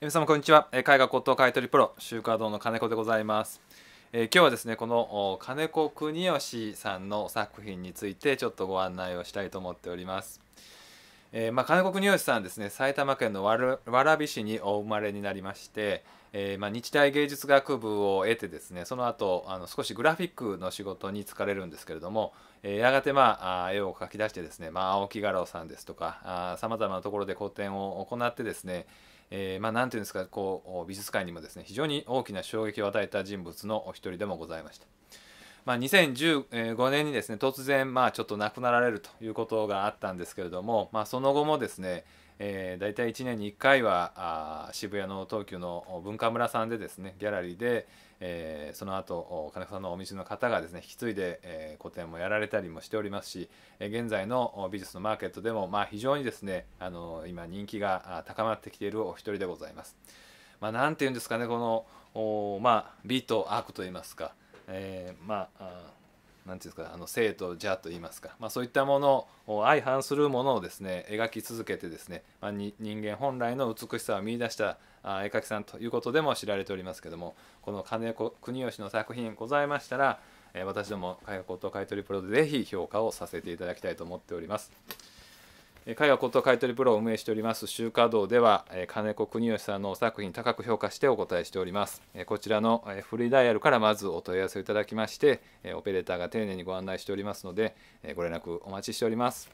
皆様こんにちは絵画骨董買取プロ週刊堂の金子でございます、えー、今日はですねこの金子国義さんの作品についてちょっとご案内をしたいと思っております、えー、まあ、金子国義さんですね埼玉県の蕨市にお生まれになりまして、えー、まあ、日大芸術学部を得てですねその後あの少しグラフィックの仕事に就かれるんですけれども、えやがて、まあ、絵を描き出してですね、まあ、青木画廊さんですとかさまざまなところで個展を行ってですねえー、まあんていうんですかこう美術界にもですね非常に大きな衝撃を与えた人物のお一人でもございました。まあ、2015年にですね突然まあちょっと亡くなられるということがあったんですけれども、まあ、その後もですね、えー、大体1年に1回はあ渋谷の東急の文化村さんでですねギャラリーで、えー、その後金子さんのお店の方がですね引き継いで、えー、個展もやられたりもしておりますし、え現在の美術のマーケットでも、まあ、非常にですねあの今人気が高まってきているお一人でございます。まあ、て言うんですかねこのまあ、美とクと言いますか、えー、まあ何て言うんですかあの生と邪と言いますか、まあ、そういったものを相反するものをですね描き続けてですね、まあ、人間本来の美しさを見いだしたあ絵描きさんということでも知られておりますけどもこの金子国吉の作品ございましたら、え私ども絵画高等買取プロで是非評価をさせていただきたいと思っております。絵画こと買取プロを運営しております集華堂では金子国吉さんの作品高く評価してお答えしておりますこちらのフリーダイヤルからまずお問い合わせいただきましてオペレーターが丁寧にご案内しておりますのでご連絡お待ちしております